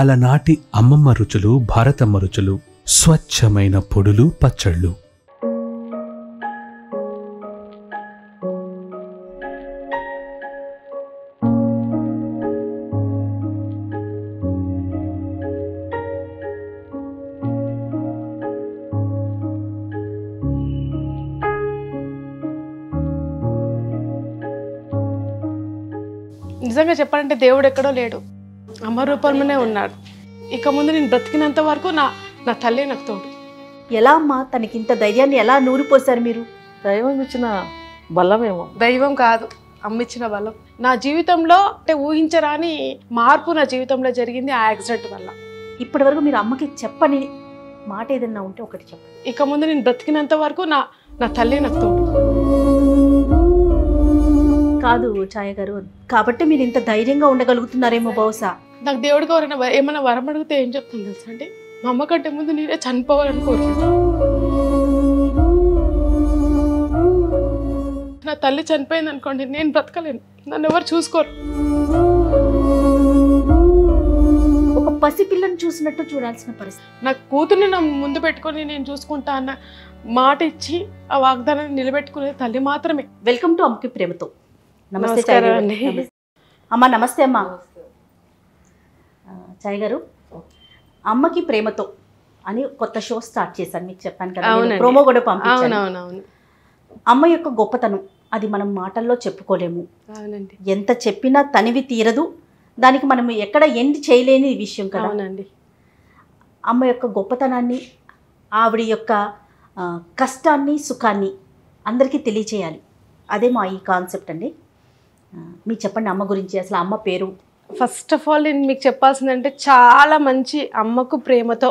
అలనాటి అమ్మమ్మ రుచులు భారతమ్మ రుచులు స్వచ్ఛమైన పొడులు పచ్చళ్ళు నిజంగా చెప్పాలంటే దేవుడు ఎక్కడో లేడు అమ్మ రూపంలోనే ఉన్నాడు ఇక ముందు నేను బ్రతికినంత వరకు నా నా తల్లే నాకు తోడు ఎలా అమ్మా తనకి ఇంత ధైర్యాన్ని ఎలా నూరిపోశారు మీరు దైవం ఇచ్చిన బలమేమో దైవం కాదు అమ్మిచ్చిన బలం నా జీవితంలో అంటే ఊహించరాని మార్పు నా జీవితంలో జరిగింది ఆ యాక్సిడెంట్ వల్ల ఇప్పటి వరకు మీరు అమ్మకి చెప్పని మాట ఏదన్నా ఉంటే ఒకటి చెప్పండి ఇక ముందు నేను బ్రతికినంత వరకు నా నా తల్లే నాకు తోడు కాదు ఛాయ గారు కాబట్టి మీరు ఇంత ధైర్యంగా ఉండగలుగుతున్నారేమో బహుశా నాకు దేవుడికి ఎవరైనా ఏమైనా వరం అడిగితే ఏం చెప్తాను తెలుసా అండి మా అమ్మ కంటే ముందు నేనే చనిపోవాలని కోరుకుంటాను నా తల్లి చనిపోయింది అనుకోండి నేను బ్రతకలేను నన్ను ఎవరు చూసుకోరు ఒక పసిపిల్లని చూసినట్టు చూడాల్సిన పరిస్థితి నా కూతుర్ని నా ముందు పెట్టుకొని నేను చూసుకుంటా అన్న మాట ఇచ్చి ఆ వాగ్దానాన్ని నిలబెట్టుకునే తల్లి మాత్రమే వెల్కమ్ టు అమ్మకి ప్రేమతో నమస్తే అమ్మ నమస్తే అమ్మా చాయ్ గారు అమ్మకి ప్రేమతో అని కొత్త షో స్టార్ట్ చేశాను మీకు చెప్పాను కదా ప్రోమో కూడా పంపించాను అమ్మ యొక్క గొప్పతనం అది మనం మాటల్లో చెప్పుకోలేము ఎంత చెప్పినా తనివి తీరదు దానికి మనం ఎక్కడ ఎండ్ చేయలేని విషయం కదా అమ్మ యొక్క గొప్పతనాన్ని ఆవిడ యొక్క కష్టాన్ని సుఖాన్ని అందరికీ తెలియచేయాలి అదే మా ఈ కాన్సెప్ట్ అండి మీరు చెప్పండి అమ్మ గురించి అసలు అమ్మ పేరు ఫస్ట్ ఆఫ్ ఆల్ నేను మీకు చెప్పాల్సిందంటే చాలా మంచి అమ్మకు ప్రేమతో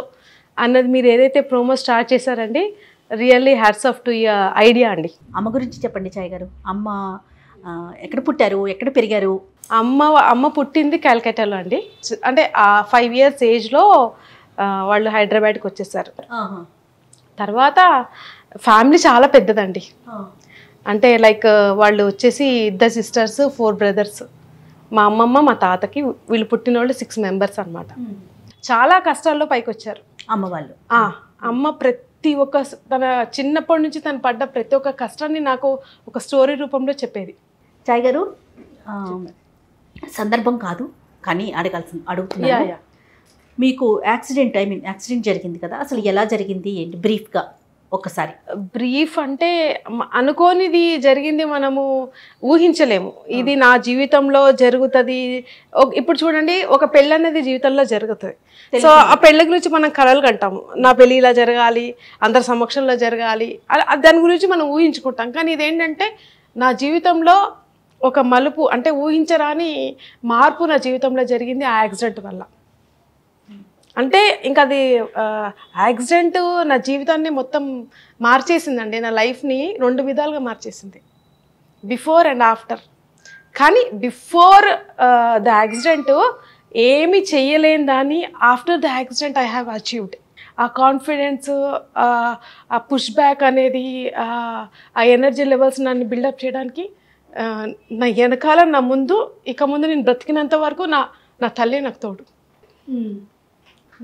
అన్నది మీరు ఏదైతే ప్రోమో స్టార్ట్ చేశారండి really hats off to idea అండి అమ్మ గురించి చెప్పండి చాయ్ గారు అమ్మ ఎక్కడ పుట్టారు ఎక్కడ పెరిగారు అమ్మ అమ్మ పుట్టింది క్యాల్కటాలో అండి అంటే ఆ ఫైవ్ ఇయర్స్ ఏజ్లో వాళ్ళు హైదరాబాద్కి వచ్చేసారు తర్వాత ఫ్యామిలీ చాలా పెద్దదండి అంటే లైక్ వాళ్ళు వచ్చేసి ఇద్దరు సిస్టర్స్ ఫోర్ బ్రదర్స్ మా అమ్మమ్మ మా తాతకి వీళ్ళు పుట్టిన వాళ్ళు సిక్స్ మెంబర్స్ అనమాట చాలా కష్టాల్లో పైకి వచ్చారు అమ్మ వాళ్ళు అమ్మ ప్రతి ఒక్క తన చిన్నప్పటి నుంచి తను పడ్డ ప్రతి ఒక్క కష్టాన్ని నాకు ఒక స్టోరీ రూపంలో చెప్పేది చాయ్ గారు సందర్భం కాదు కానీ అడగాల్సింది అడుగుతున్నా మీకు యాక్సిడెంట్ ఐ మీన్ యాక్సిడెంట్ జరిగింది కదా అసలు ఎలా జరిగింది ఏంటి బ్రీఫ్గా ఒక్కసారి బ్రీఫ్ అంటే అనుకోనిది జరిగింది మనము ఊహించలేము ఇది నా జీవితంలో జరుగుతుంది ఇప్పుడు చూడండి ఒక పెళ్ళి అనేది జీవితంలో జరుగుతుంది సో ఆ పెళ్ళి గురించి మనం కలలు కంటాము నా పెళ్ళి ఇలా జరగాలి అందరి సమక్షంలో జరగాలి దాని గురించి మనం ఊహించుకుంటాం కానీ ఇదేంటంటే నా జీవితంలో ఒక మలుపు అంటే ఊహించరాని మార్పు నా జీవితంలో జరిగింది ఆ యాక్సిడెంట్ వల్ల అంటే ఇంకా అది యాక్సిడెంట్ నా జీవితాన్ని మొత్తం మార్చేసిందండి నా లైఫ్ని రెండు విధాలుగా మార్చేసింది బిఫోర్ అండ్ ఆఫ్టర్ కానీ బిఫోర్ ద యాక్సిడెంట్ ఏమి చేయలేని దాన్ని after the accident I have achieved ఆ కాన్ఫిడెన్స్ ఆ పుష్ బ్యాక్ అనేది ఆ ఎనర్జీ లెవెల్స్ నన్ను బిల్డప్ చేయడానికి నా వెనకాల నా ముందు ఇక ముందు నేను బ్రతికినంత వరకు నా నా తల్లి నాకు తోడు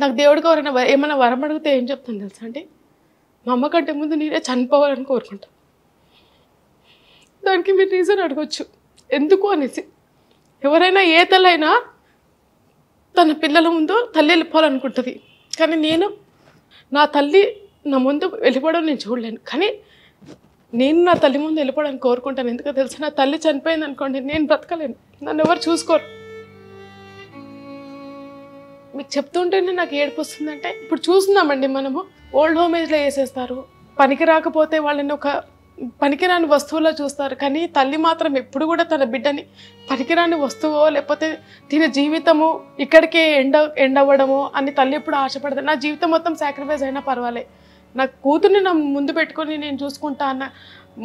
నాకు దేవుడికి ఎవరైనా ఏమైనా వరం అడిగితే ఏం చెప్తాను తెలుసా అంటే మా అమ్మ కంటే ముందు నేనే చనిపోవాలని కోరుకుంటాను దానికి మీరు రీజన్ అడగచ్చు ఎందుకు అనేసి ఎవరైనా ఏ తల్లైనా తన పిల్లల ముందు తల్లి వెళ్ళిపోవాలనుకుంటుంది కానీ నేను నా తల్లి నా ముందు వెళ్ళిపోవడం నేను చూడలేను కానీ నేను నా తల్లి ముందు వెళ్ళిపోవడానికి కోరుకుంటాను ఎందుకు తెలుసు నా తల్లి చనిపోయింది అనుకోండి నేను బ్రతకలేను నన్ను ఎవరు చూసుకోరు మీకు చెప్తుంటేనే నాకు ఏడుపు వస్తుందంటే ఇప్పుడు చూస్తున్నామండి మనము ఓల్డ్ హోమేజ్లో వేసేస్తారు పనికి రాకపోతే వాళ్ళని ఒక పనికిరాని వస్తువులో చూస్తారు కానీ తల్లి మాత్రం ఎప్పుడు కూడా తన బిడ్డని పనికిరాని వస్తువో లేకపోతే తిన జీవితము ఇక్కడికే ఎండ ఎండ్ అని తల్లి ఎప్పుడు ఆశపడదు నా జీవితం మొత్తం సాక్రిఫైస్ అయినా పర్వాలే నా కూతుర్ని నా ముందు పెట్టుకొని నేను చూసుకుంటా అన్న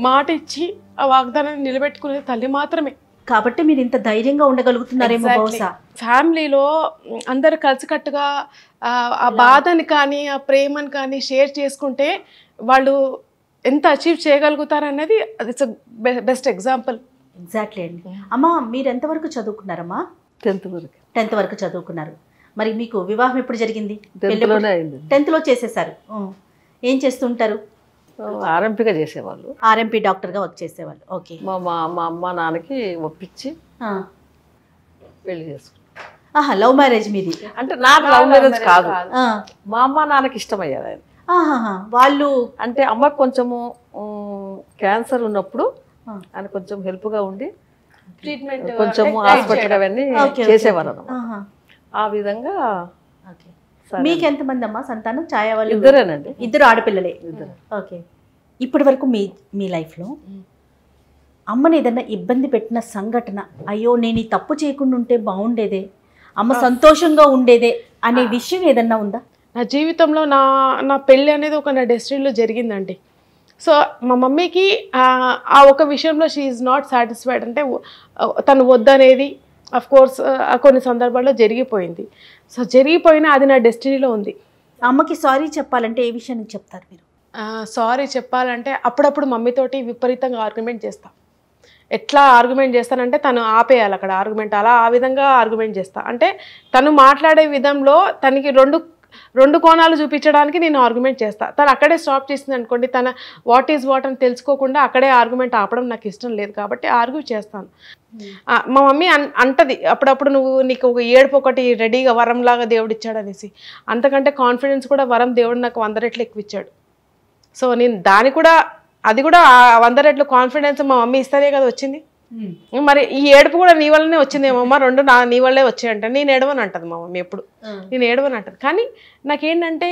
మాట ఇచ్చి ఆ వాగ్దానాన్ని నిలబెట్టుకునే తల్లి మాత్రమే కాబట్టి మీరు ఇంత ధైర్యంగా ఉండగలుగుతున్నారేమో బహుశా ఫ్యామిలీలో అందరు కలిసికట్టుగా ఆ బాధని కానీ ఆ ప్రేమని కానీ షేర్ చేసుకుంటే వాళ్ళు ఎంత అచీవ్ చేయగలుగుతారు అనేది ఇట్స్ బెస్ట్ ఎగ్జాంపుల్ ఎగ్జాక్ట్లీ అండి అమ్మా మీరు ఎంతవరకు చదువుకున్నారమ్మా టెన్త్ వరకు టెన్త్ వరకు చదువుకున్నారు మరి మీకు వివాహం ఎప్పుడు జరిగింది టెన్త్లో చేసేసారు ఏం చేస్తుంటారు ఆర్ఎంపీగా చేసేవాళ్ళు ఆర్ఎంపీ డాక్టర్గా వర్క్ చేసేవాళ్ళు ఓకే మా మా మా అమ్మ నాన్నకి ఒప్పించి పెళ్లి చేసుకున్నాను లవ్ మ్యారేజ్ మీది అంటే నాకు లవ్ మ్యారేజ్ కాదు మా అమ్మ నాన్నకి ఇష్టమయ్యారు ఆయన వాళ్ళు అంటే అమ్మ కొంచెము క్యాన్సర్ ఉన్నప్పుడు ఆయన కొంచెం హెల్ప్గా ఉండి ట్రీట్మెంట్ కొంచెం హాస్పిటల్ అవన్నీ చేసేవారు ఆ విధంగా మీకు మంది అమ్మా సంతానం ఛాయా వాళ్ళు ఇద్దరేనండి ఇద్దరు ఆడపిల్లలే ఓకే ఇప్పటి వరకు మీ మీ లైఫ్లో అమ్మని ఏదైనా ఇబ్బంది పెట్టిన సంఘటన అయ్యో నేను ఈ తప్పు చేయకుండా ఉంటే బాగుండేదే అమ్మ సంతోషంగా ఉండేదే అనే విషయం ఏదన్నా ఉందా నా జీవితంలో నా నా పెళ్ళి అనేది ఒక నా డెస్టినీలో జరిగిందండి సో మా మమ్మీకి ఆ ఒక విషయంలో షీ ఈజ్ నాట్ సాటిస్ఫైడ్ అంటే తను వద్దనేది అఫ్ కోర్స్ కొన్ని సందర్భాల్లో జరిగిపోయింది సో జరిగిపోయినా అది నా డెస్టినీలో ఉంది అమ్మకి సారీ చెప్పాలంటే ఏ విషయాన్ని చెప్తారు మీరు సారీ చెప్పాలంటే అప్పుడప్పుడు మమ్మీతోటి విపరీతంగా ఆర్గ్యుమెంట్ చేస్తాను ఎట్లా ఆర్గ్యుమెంట్ చేస్తానంటే తను ఆపేయాలి అక్కడ ఆర్గ్యుమెంట్ అలా ఆ విధంగా ఆర్గ్యుమెంట్ చేస్తా అంటే తను మాట్లాడే విధంలో తనకి రెండు రెండు కోణాలు చూపించడానికి నేను ఆర్గ్యుమెంట్ చేస్తాను తను అక్కడే స్టాప్ చేసింది అనుకోండి తన వాట్ ఈజ్ వాట్ అని తెలుసుకోకుండా అక్కడే ఆర్గ్యుమెంట్ ఆపడం నాకు ఇష్టం లేదు కాబట్టి ఆర్గ్యూ చేస్తాను మా మమ్మీ అన్ అంటది అప్పుడప్పుడు నువ్వు నీకు ఒక ఏడుపు ఒకటి రెడీగా వరంలాగా దేవుడు అనేసి అంతకంటే కాన్ఫిడెన్స్ కూడా వరం దేవుడు నాకు వంద రెట్లు ఎక్కువ ఇచ్చాడు సో నేను దాని కూడా అది కూడా వంద రెట్లు కాన్ఫిడెన్స్ మా మమ్మీ ఇస్తేనే కదా వచ్చింది మరి ఈ ఏడుపు కూడా నీ వల్లనే వచ్చిందేమో అమ్మ రెండు నా నీ వల్లే వచ్చాయంట నేను ఏడవని అంటది మా మమ్మీ ఎప్పుడు నేను ఏడవని అంటది కానీ నాకేంటంటే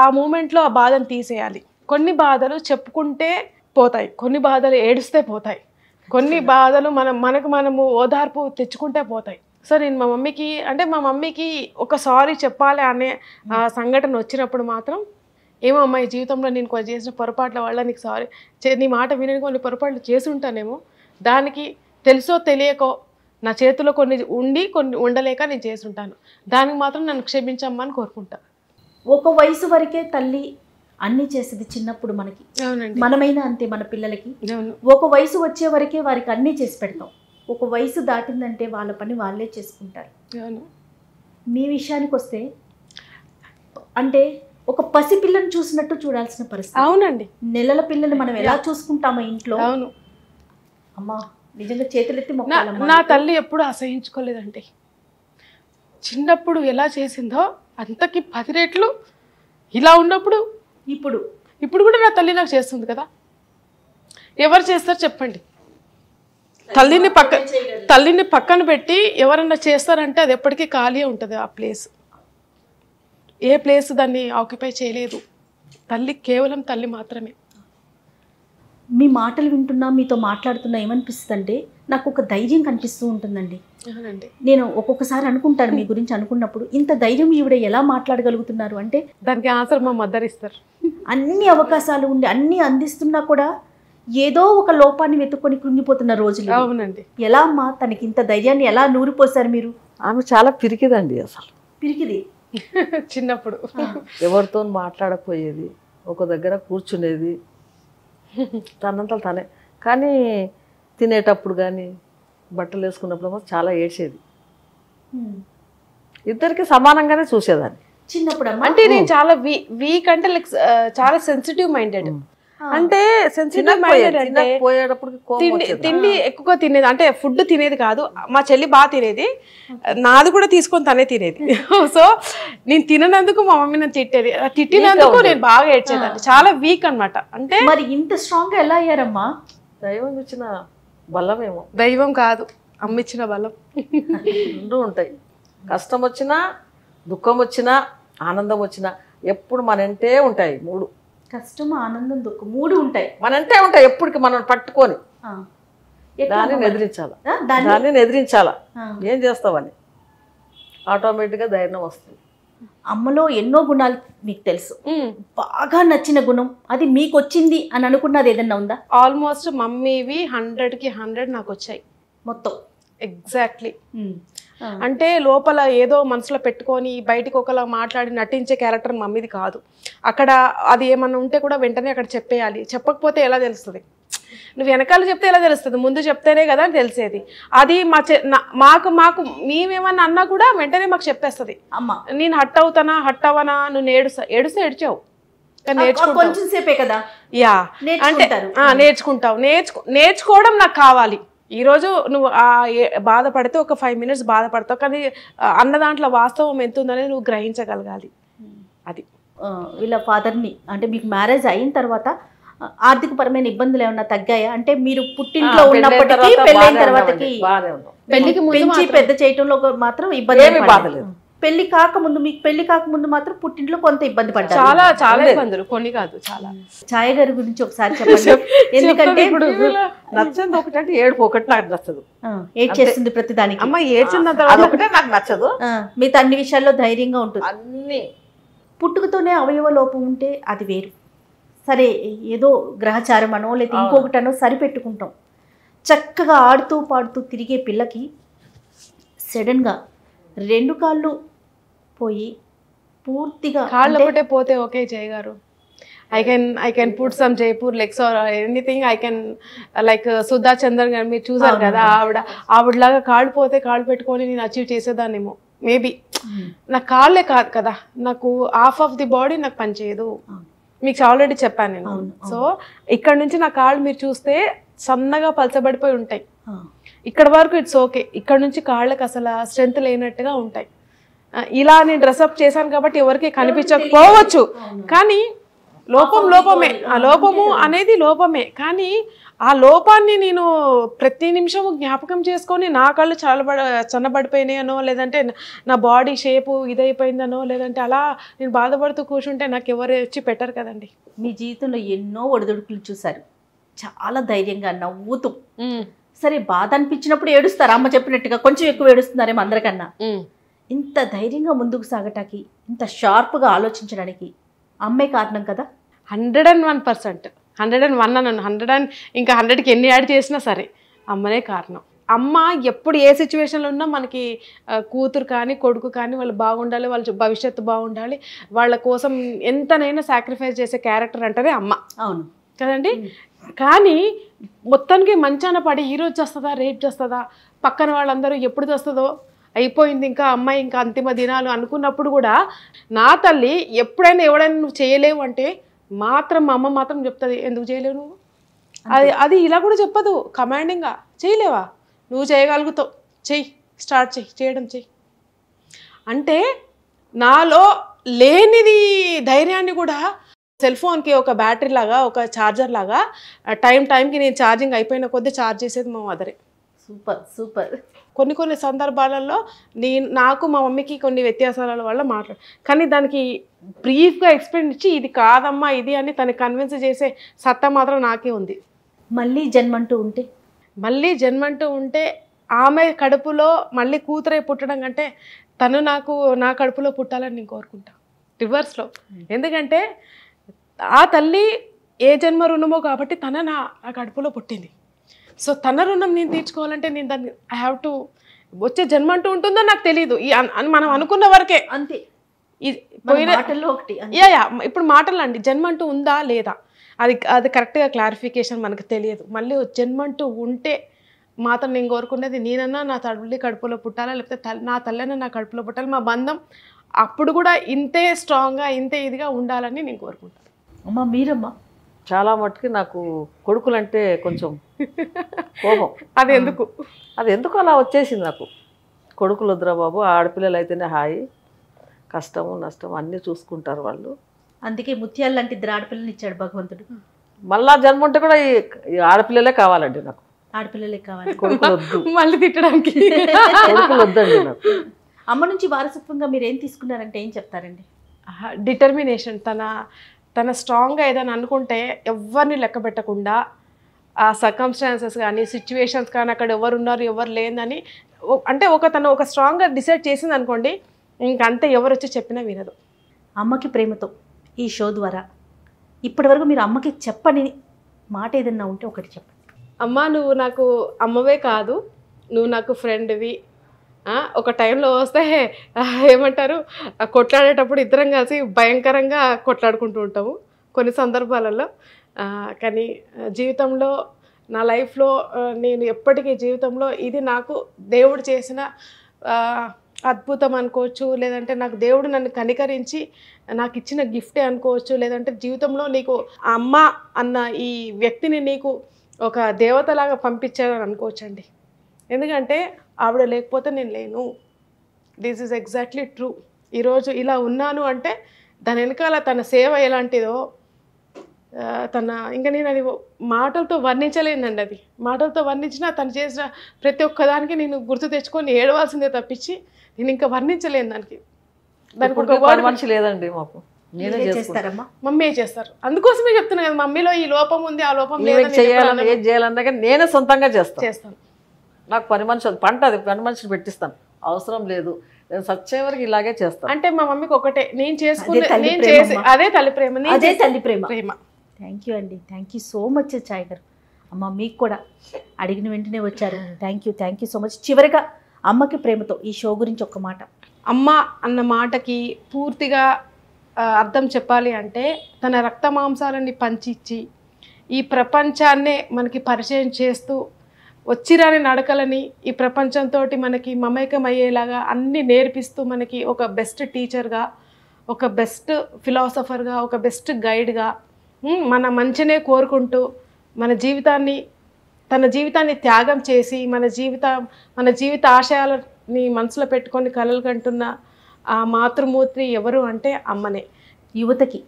ఆ మూమెంట్లో ఆ బాధను తీసేయాలి కొన్ని బాధలు చెప్పుకుంటే పోతాయి కొన్ని బాధలు ఏడిస్తే పోతాయి కొన్ని బాధలు మనం మనకు మనము ఓదార్పు తెచ్చుకుంటే పోతాయి సో నేను మా మమ్మీకి అంటే మా మమ్మీకి ఒక సారీ చెప్పాలి అనే సంఘటన వచ్చినప్పుడు మాత్రం ఏమో అమ్మాయి జీవితంలో నేను చేసిన పొరపాట్ల వల్ల నీకు సారీ నీ మాట వినని కొన్ని పొరపాట్లు చేసి ఉంటానేమో దానికి తెలుసో తెలియకో నా చేతిలో కొన్ని ఉండి కొన్ని ఉండలేక నేను ఉంటాను దానికి మాత్రం నన్ను క్షమించమ్మని కోరుకుంటా ఒక వయసు వరకే తల్లి అన్ని చేసేది చిన్నప్పుడు మనకి మనమైనా అంతే మన పిల్లలకి ఒక వయసు వచ్చే వరకే వారికి అన్ని చేసి పెడతాం ఒక వయసు దాటిందంటే వాళ్ళ పని వాళ్ళే చేసుకుంటారు మీ విషయానికి వస్తే అంటే ఒక పసి పిల్లని చూసినట్టు చూడాల్సిన పరిస్థితి అవునండి నెలల పిల్లని మనం ఎలా చూసుకుంటామో ఇంట్లో అవును అమ్మా నిజంగా చేతులెత్తి నా తల్లి ఎప్పుడు అసహించుకోలేదండి చిన్నప్పుడు ఎలా చేసిందో అంతకి పది రేట్లు ఇలా ఉన్నప్పుడు ఇప్పుడు ఇప్పుడు కూడా నా తల్లి నాకు చేస్తుంది కదా ఎవరు చేస్తారు చెప్పండి తల్లిని పక్క తల్లిని పక్కన పెట్టి ఎవరన్నా చేస్తారంటే అది ఎప్పటికీ ఖాళీ ఉంటుంది ఆ ప్లేస్ ఏ ప్లేస్ దాన్ని ఆక్యుపై చేయలేదు తల్లి కేవలం తల్లి మాత్రమే మీ మాటలు వింటున్నా మీతో మాట్లాడుతున్నా ఏమనిపిస్తుందంటే నాకు ఒక ధైర్యం కనిపిస్తూ ఉంటుందండి నేను ఒక్కొక్కసారి అనుకుంటాను మీ గురించి అనుకున్నప్పుడు ఇంత ధైర్యం ఈవిడ ఎలా మాట్లాడగలుగుతున్నారు అంటే దానికి ఆన్సర్ మద్దరిస్తారు అన్ని అవకాశాలు ఉండి అన్ని అందిస్తున్నా కూడా ఏదో ఒక లోపాన్ని వెతుక్కొని కృంగిపోతున్న రోజులు అవునండి ఎలా అమ్మా తనకి ఇంత ధైర్యాన్ని ఎలా నూరిపోసారు మీరు ఆమె చాలా పిరికిదండి అసలు పిరికిది చిన్నప్పుడు ఎవరితో మాట్లాడకపోయేది ఒక దగ్గర కూర్చునేది తనంత తనే కానీ తినేటప్పుడు కానీ బట్టలు వేసుకున్నప్పుడు చాలా ఏడ్చేది ఇద్దరికి సమానంగానే చూసేదాన్ని చిన్నప్పుడు అంటే నేను చాలా వీక్ అంటే లైక్ చాలా సెన్సిటివ్ మైండెడ్ అంటే సెన్సిటివ్ మైండెడ్ అంటే తిండి తిండి ఎక్కువగా తినేది అంటే ఫుడ్ తినేది కాదు మా చెల్లి బాగా తినేది నాది కూడా తీసుకొని తనే తినేది సో నేను తిననందుకు మా మమ్మీ నన్ను తిట్టేది తిట్టినందుకు నేను బాగా ఏడ్చేదాన్ని చాలా వీక్ అనమాట అంటే మరి ఇంత స్ట్రాంగ్ ఎలా అయ్యారమ్మా దైవం ఇచ్చిన బలమేమో దైవం కాదు అమ్మిచ్చిన బలం రెండు ఉంటాయి కష్టం వచ్చినా దుఃఖం వచ్చినా ఆనందం వచ్చినా ఎప్పుడు మనంటే ఉంటాయి మూడు కష్టం ఆనందం దుఃఖం మూడు ఉంటాయి మనంటే ఉంటాయి ఎప్పటికి మనం పట్టుకొని దానిని ఎదిరించాలి దానిని ఎదిరించాలా ఏం చేస్తావని ఆటోమేటిక్గా ధైర్యం వస్తుంది అమ్మలో ఎన్నో గుణాలు మీకు తెలుసు బాగా నచ్చిన గుణం అది మీకు వచ్చింది అని అనుకున్నది ఏదన్నా ఉందా ఆల్మోస్ట్ మమ్మీవి హండ్రెడ్కి హండ్రెడ్ నాకు వచ్చాయి మొత్తం ఎగ్జాక్ట్లీ అంటే లోపల ఏదో మనసులో పెట్టుకొని బయటికి ఒకలా మాట్లాడి నటించే క్యారెక్టర్ మమ్మీది కాదు అక్కడ అది ఏమన్నా ఉంటే కూడా వెంటనే అక్కడ చెప్పేయాలి చెప్పకపోతే ఎలా తెలుస్తుంది నువ్వు వెనకాల చెప్తే ఎలా తెలుస్తుంది ముందు చెప్తేనే కదా అని తెలిసేది అది మా మాకు మాకు మేమేమన్నా అన్నా కూడా వెంటనే మాకు చెప్పేస్తుంది అమ్మ నేను హట్ అవుతానా హట్ అవనా నువ్వు ఏడుస్తా ఏడుస్తే ఏడ్చావు కదా యా అంటే నేర్చుకుంటావు నేర్చుకో నేర్చుకోవడం నాకు కావాలి ఈరోజు నువ్వు ఆ బాధపడితే ఒక ఫైవ్ మినిట్స్ బాధపడతావు కానీ అన్న దాంట్లో వాస్తవం ఎంత ఉందనేది నువ్వు గ్రహించగలగాలి అది వీళ్ళ ఫాదర్ని అంటే మీకు మ్యారేజ్ అయిన తర్వాత ఆర్థిక పరమైన ఇబ్బందులు ఏమన్నా తగ్గాయా అంటే మీరు పుట్టింట్లో ఉన్నప్పటికీ పెళ్ళైన తర్వాతకి పెళ్లికి పెద్ద చేయటంలో మాత్రం ఇబ్బంది బాధలేదు పెళ్లి కాకముందు మీకు పెళ్లి కాకముందు మాత్రం పుట్టింట్లో కొంత ఇబ్బంది పడ్డారు చాలా చాలా ఇబ్బందులు కొన్ని కాదు చాలా ఛాయ గారి గురించి ఒకసారి చెప్పండి ఎందుకంటే ఇప్పుడు ఒకటి అంటే ఏడుపు ఒకటి నాకు నచ్చదు ఏడ్ చేస్తుంది ప్రతి దానికి అమ్మ ఏడ్చిన తర్వాత నాకు నచ్చదు మిగతా అన్ని విషయాల్లో ధైర్యంగా ఉంటుంది అన్ని పుట్టుకతోనే అవయవ లోపం ఉంటే అది వేరు సరే ఏదో గ్రహచారమనో లేదా ఇంకొకటనో సరిపెట్టుకుంటాం చక్కగా ఆడుతూ పాడుతూ తిరిగే పిల్లకి సడన్గా రెండు కాళ్ళు పోయి పూర్తిగా కాళ్ళు ఒకటే పోతే ఓకే చేయగారు I can I can put some Jaipur legs or anything I can like Sudha Chandar గారు మీరు చూసారు కదా ఆవిడ ఆవిడలాగా కాళ్ళు పోతే కాళ్ళు పెట్టుకొని నేను అచీవ్ చేసేదాన్నేమో మేబీ hmm. నా కాళ్ళే కాదు కదా నాకు హాఫ్ ఆఫ్ ది బాడీ నాకు పనిచేయదు మీకు ఆల్రెడీ చెప్పాను నేను సో ఇక్కడ నుంచి నా కాళ్ళు మీరు చూస్తే సన్నగా పలచబడిపోయి ఉంటాయి ఇక్కడ వరకు ఇట్స్ ఓకే ఇక్కడ నుంచి కాళ్ళకి అసలు స్ట్రెంత్ లేనట్టుగా ఉంటాయి ఇలా నేను డ్రెస్అప్ చేశాను కాబట్టి ఎవరికి కనిపించకపోవచ్చు కానీ లోపం లోపమే ఆ లోపము అనేది లోపమే కానీ ఆ లోపాన్ని నేను ప్రతి నిమిషము జ్ఞాపకం చేసుకొని నా కళ్ళు చల్లబడ చన్నబడిపోయినాయనో లేదంటే నా బాడీ షేపు ఇదైపోయిందనో లేదంటే అలా నేను బాధపడుతూ కూర్చుంటే నాకు ఎవరు వచ్చి పెట్టరు కదండి మీ జీవితంలో ఎన్నో ఒడిదొడుకులు చూశారు చాలా ధైర్యంగా నవ్వుతూ సరే బాధ అనిపించినప్పుడు ఏడుస్తారు అమ్మ చెప్పినట్టుగా కొంచెం ఎక్కువ ఏడుస్తున్నారేమో అందరికన్నా ఇంత ధైర్యంగా ముందుకు సాగటానికి ఇంత షార్ప్గా ఆలోచించడానికి అమ్మే కారణం కదా hundred and one percent hundred and one అన్నాను హండ్రెడ్ అండ్ ఇంకా హండ్రెడ్కి ఎన్ని యాడ్ చేసినా సరే అమ్మనే కారణం అమ్మ ఎప్పుడు ఏ సిచ్యువేషన్లో ఉన్నా మనకి కూతురు కానీ కొడుకు కానీ వాళ్ళు బాగుండాలి వాళ్ళ భవిష్యత్తు బాగుండాలి వాళ్ళ కోసం ఎంతనైనా సాక్రిఫైస్ చేసే క్యారెక్టర్ అంటారే అమ్మ అవును కదండి కానీ మొత్తానికి మంచాన పడి ఈరోజు వస్తుందా రేపు చేస్తుందా పక్కన వాళ్ళందరూ ఎప్పుడు చేస్తుందో అయిపోయింది ఇంకా అమ్మాయి ఇంకా అంతిమ దినాలు అనుకున్నప్పుడు కూడా నా తల్లి ఎప్పుడైనా ఎవడైనా నువ్వు చేయలేవు అంటే మాత్రం మా అమ్మ మాత్రం చెప్తుంది ఎందుకు చేయలేవు నువ్వు అది అది ఇలా కూడా చెప్పదు కమాండింగ్గా చేయలేవా నువ్వు చేయగలుగుతావు చెయ్యి స్టార్ట్ చెయ్యి చేయడం చెయ్యి అంటే నాలో లేనిది ధైర్యాన్ని కూడా సెల్ ఫోన్కి ఒక బ్యాటరీ లాగా ఒక ఛార్జర్ లాగా టైం టైంకి నేను ఛార్జింగ్ అయిపోయిన కొద్దీ ఛార్జ్ చేసేది మా మదరే సూపర్ సూపర్ కొన్ని కొన్ని సందర్భాలలో నేను నాకు మా మమ్మీకి కొన్ని వ్యత్యాసాల వల్ల మాట్లాడు కానీ దానికి బ్రీఫ్గా ఎక్స్ప్లెయిన్ ఇచ్చి ఇది కాదమ్మా ఇది అని తను కన్విన్స్ చేసే సత్తా మాత్రం నాకే ఉంది మళ్ళీ జన్మంటూ ఉంటే మళ్ళీ జన్మంటూ ఉంటే ఆమె కడుపులో మళ్ళీ కూతురై పుట్టడం కంటే తను నాకు నా కడుపులో పుట్టాలని నేను కోరుకుంటా రివర్స్లో hmm. ఎందుకంటే ఆ తల్లి ఏ జన్మ రుణమో కాబట్టి తన నా కడుపులో పుట్టింది సో తన రుణం నేను తీర్చుకోవాలంటే నేను దాన్ని ఐ హ్యావ్ టు వచ్చే జన్మ అంటూ ఉంటుందో నాకు తెలియదు అని మనం అనుకున్న వరకే అంతే పోయిన ఒకటి ఇప్పుడు మాటలు అండి జన్మ అంటూ ఉందా లేదా అది అది కరెక్ట్గా క్లారిఫికేషన్ మనకు తెలియదు మళ్ళీ జన్మ అంటూ ఉంటే మాత్రం నేను కోరుకునేది నేనన్నా నా తల్లి కడుపులో పుట్టాలా లేకపోతే నా తల్లైనా నా కడుపులో పుట్టాలి మా బంధం అప్పుడు కూడా ఇంతే స్ట్రాంగ్గా ఇంతే ఇదిగా ఉండాలని నేను కోరుకుంటాను అమ్మా మీరమ్మా చాలా మట్టుకి నాకు కొడుకులంటే కొంచెం కోపం అది ఎందుకు అది ఎందుకు అలా వచ్చేసింది నాకు కొడుకులు వద్దురా బాబు ఆడపిల్లలు అయితేనే హాయి కష్టము నష్టం అన్నీ చూసుకుంటారు వాళ్ళు అందుకే ముత్యాలు లాంటి ఆడపిల్లని ఇచ్చాడు భగవంతుడు మళ్ళా జన్మ ఉంటే కూడా ఈ ఆడపిల్లలే కావాలండి నాకు ఆడపిల్లలే కావాలి మళ్ళీ నాకు అమ్మ నుంచి వారసత్వంగా మీరు ఏం తీసుకున్నారంటే ఏం చెప్తారండి డిటర్మినేషన్ తన తన స్ట్రాంగ్గా ఏదైనా అనుకుంటే ఎవరిని లెక్క పెట్టకుండా ఆ సర్కమ్స్టాన్సెస్ కానీ సిచ్యువేషన్స్ కానీ అక్కడ ఎవరు ఉన్నారు ఎవరు లేదని అంటే ఒక తను ఒక స్ట్రాంగ్గా డిసైడ్ చేసింది అనుకోండి ఇంకంతా ఎవరు వచ్చి చెప్పినా వినదు అమ్మకి ప్రేమతో ఈ షో ద్వారా ఇప్పటి వరకు మీరు అమ్మకి చెప్పని మాట ఏదన్నా ఉంటే ఒకటి చెప్పండి అమ్మ నువ్వు నాకు అమ్మవే కాదు నువ్వు నాకు ఫ్రెండ్వి ఒక టైంలో వస్తే ఏమంటారు కొట్లాడేటప్పుడు ఇద్దరం కలిసి భయంకరంగా కొట్లాడుకుంటూ ఉంటాము కొన్ని సందర్భాలలో కానీ జీవితంలో నా లైఫ్లో నేను ఎప్పటికీ జీవితంలో ఇది నాకు దేవుడు చేసిన అద్భుతం అనుకోవచ్చు లేదంటే నాకు దేవుడు నన్ను కనికరించి నాకు ఇచ్చిన గిఫ్టే అనుకోవచ్చు లేదంటే జీవితంలో నీకు అమ్మ అన్న ఈ వ్యక్తిని నీకు ఒక దేవతలాగా అనుకోవచ్చు అనుకోవచ్చండి ఎందుకంటే ఆవిడ లేకపోతే నేను లేను దిస్ ఈజ్ ఎగ్జాక్ట్లీ ట్రూ ఈరోజు ఇలా ఉన్నాను అంటే దాని వెనకాల తన సేవ ఎలాంటిదో తన ఇంకా నేను అది మాటలతో వర్ణించలేనండి అది మాటలతో వర్ణించినా తను చేసిన ప్రతి ఒక్కదానికి నేను గుర్తు తెచ్చుకొని ఏడవాల్సిందే తప్పించి నేను ఇంకా వర్ణించలేను దానికి దానికి ఒక లేదండి మాకు మమ్మీ చేస్తారు అందుకోసమే చెప్తున్నాను కదా మమ్మీలో ఈ లోపం ఉంది ఆ లోపం చేయాలన్నా నేనే సొంతంగా చేస్తాను చేస్తాను నాకు పని మనిషి పంట అది పని మనిషిని పెట్టిస్తాను అవసరం లేదు నేను సచ్చేవరకు ఇలాగే చేస్తాను అంటే మా మమ్మీకి ఒకటే నేను చేసుకునే నేను చేసి అదే తల్లి ప్రేమ అదే తల్లి ప్రేమ ప్రేమ థ్యాంక్ యూ అండి థ్యాంక్ యూ సో మచ్ ఛాయ్ గారు అమ్మ మీకు కూడా అడిగిన వెంటనే వచ్చారు thank you thank you so much చివరిగా అమ్మకి ప్రేమతో ఈ షో గురించి ఒక మాట అమ్మ అన్న మాటకి పూర్తిగా అర్థం చెప్పాలి అంటే తన రక్త మాంసాలని పంచిచ్చి ఈ ప్రపంచాన్నే మనకి పరిచయం చేస్తూ వచ్చిరాని నడకలని ఈ ప్రపంచంతో మనకి మమేకం అయ్యేలాగా అన్నీ నేర్పిస్తూ మనకి ఒక బెస్ట్ టీచర్గా ఒక బెస్ట్ ఫిలాసఫర్గా ఒక బెస్ట్ గైడ్గా మన మంచినే కోరుకుంటూ మన జీవితాన్ని తన జీవితాన్ని త్యాగం చేసి మన జీవిత మన జీవిత ఆశయాలని మనసులో పెట్టుకొని కలలు కంటున్న ఆ మాతృమూర్తి ఎవరు అంటే అమ్మనే యువతకి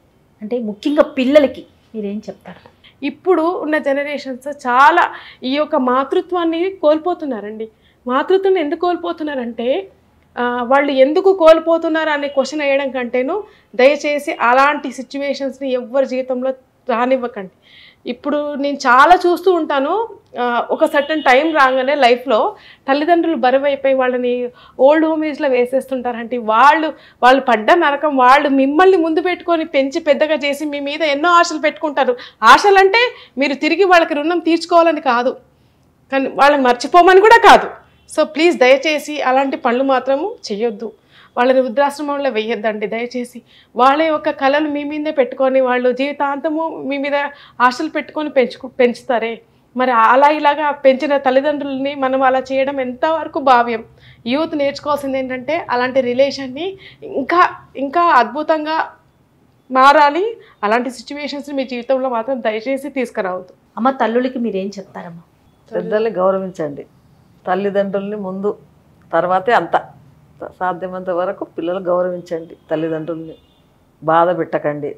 అంటే ముఖ్యంగా పిల్లలకి మీరేం చెప్తారు ఇప్పుడు ఉన్న జనరేషన్స్ చాలా ఈ యొక్క మాతృత్వాన్ని కోల్పోతున్నారండి మాతృత్వం ఎందుకు కోల్పోతున్నారంటే వాళ్ళు ఎందుకు కోల్పోతున్నారు అనే క్వశ్చన్ వేయడం కంటేను దయచేసి అలాంటి సిచ్యువేషన్స్ని ఎవ్వరి జీవితంలో రానివ్వకండి ఇప్పుడు నేను చాలా చూస్తూ ఉంటాను ఒక సర్టన్ టైం రాగానే లైఫ్లో తల్లిదండ్రులు బరువు అయిపోయి వాళ్ళని ఓల్డ్ హోమ్ ఏజ్లో వేసేస్తుంటారంటే వాళ్ళు వాళ్ళు పడ్డ నరకం వాళ్ళు మిమ్మల్ని ముందు పెట్టుకొని పెంచి పెద్దగా చేసి మీ మీద ఎన్నో ఆశలు పెట్టుకుంటారు ఆశలు అంటే మీరు తిరిగి వాళ్ళకి రుణం తీర్చుకోవాలని కాదు కానీ వాళ్ళని మర్చిపోమని కూడా కాదు సో ప్లీజ్ దయచేసి అలాంటి పనులు మాత్రము చేయొద్దు వాళ్ళని వృద్ధాశ్రమంలో వేయొద్దండి దయచేసి వాళ్ళ యొక్క కళలు మీ మీదే పెట్టుకొని వాళ్ళు జీవితాంతము మీ మీద ఆశలు పెట్టుకొని పెంచుకు పెంచుతారే మరి అలా ఇలాగా పెంచిన తల్లిదండ్రులని మనం అలా చేయడం ఎంతవరకు భావ్యం యూత్ నేర్చుకోవాల్సింది ఏంటంటే అలాంటి రిలేషన్ని ఇంకా ఇంకా అద్భుతంగా మారాలి అలాంటి సిచ్యువేషన్స్ని మీ జీవితంలో మాత్రం దయచేసి తీసుకురావద్దు అమ్మ తల్లులకి మీరేం చెప్తారమ్మా పెద్దల్ని గౌరవించండి తల్లిదండ్రుల్ని ముందు తర్వాతే అంతా సాధ్యమంత వరకు పిల్లలు గౌరవించండి తల్లిదండ్రుల్ని బాధ పెట్టకండి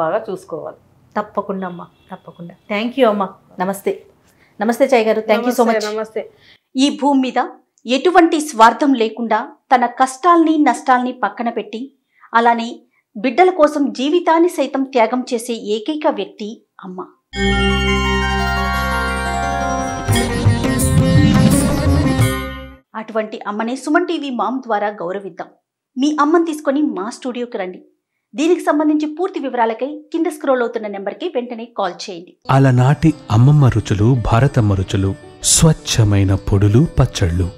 బాగా చూసుకోవాలి తప్పకుండా అమ్మా తప్పకుండా థ్యాంక్ యూ అమ్మా నమస్తే నమస్తే చాయ్ గారు థ్యాంక్ యూ సో మచ్ నమస్తే ఈ భూమి మీద ఎటువంటి స్వార్థం లేకుండా తన కష్టాల్ని నష్టాల్ని పక్కన పెట్టి అలానే బిడ్డల కోసం జీవితాన్ని సైతం త్యాగం చేసే ఏకైక వ్యక్తి అమ్మ అటువంటి అమ్మని సుమన్ టీవీ మామ్ ద్వారా గౌరవిద్దాం మీ అమ్మని తీసుకొని మా స్టూడియోకి రండి దీనికి సంబంధించి పూర్తి వివరాలకై కింద స్క్రోల్ అవుతున్న నెంబర్కి వెంటనే కాల్ చేయండి అలనాటి అమ్మమ్మ రుచులు భారతమ్మ రుచులు స్వచ్ఛమైన పొడులు పచ్చళ్ళు